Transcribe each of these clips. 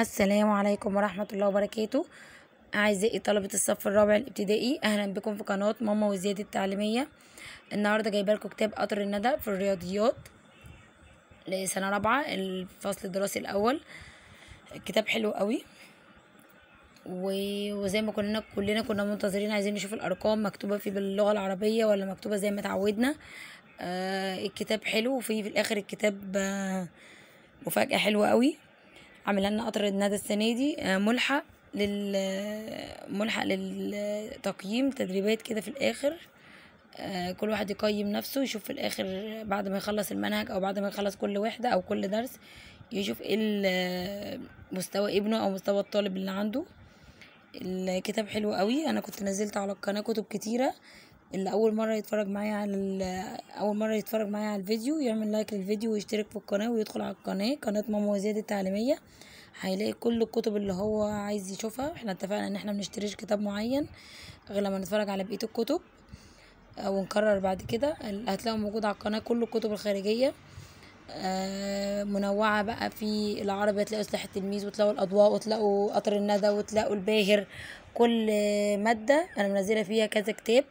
السلام عليكم ورحمة الله وبركاته أعزائي طلبة الصف الرابع الابتدائي أهلا بكم في قناة ماما وزيادة التعليمية النهاردة جايبة لكم كتاب قطر الندى في الرياضيات لسنة رابعة الفصل الدراسي الأول الكتاب حلو قوي وزي ما كنا كلنا كنا منتظرين عايزين نشوف الأرقام مكتوبة فيه باللغة العربية ولا مكتوبة زي ما اتعودنا آه الكتاب حلو وفي في الآخر الكتاب آه مفاجأة حلوة قوي عامل لنا قطر الندى السنه دي آه، ملحق لل آه، ملحق للتقييم تدريبات كده في الاخر آه، كل واحد يقيم نفسه يشوف في الاخر بعد ما يخلص المنهج او بعد ما يخلص كل وحده او كل درس يشوف ايه مستوى ابنه او مستوى الطالب اللي عنده الكتاب حلو قوي انا كنت نزلت على القناه كتب كتيره اللي اول مره يتفرج معايا على اول مره يتفرج معايا على الفيديو يعمل لايك للفيديو ويشترك في القناه ويدخل على القناه قناه ماما وزياد التعليميه هيلاقي كل الكتب اللي هو عايز يشوفها احنا اتفقنا ان احنا منشتريش كتاب معين غير لما نتفرج على بقية الكتب آه، ونكرر بعد كده هتلاقوا موجود على القناة كل الكتب الخارجية آه، منوعة بقى في العربي تلاقوا سلاح التلميذ وتلاقوا الأضواء وتلاقوا قطر الندى وتلاقوا الباهر كل مادة أنا منزلة فيها كذا كتاب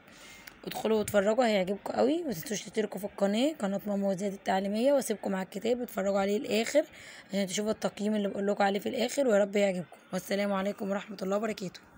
ادخلوا واتفرجوا هيعجبكم قوي متنسوش تشتركوا في القناه قناه ماما وزياد التعليميه واسيبكم مع الكتاب اتفرجوا عليه الاخر عشان تشوفوا التقييم اللي بقول لكم عليه في الاخر ويا رب يعجبكم والسلام عليكم ورحمه الله وبركاته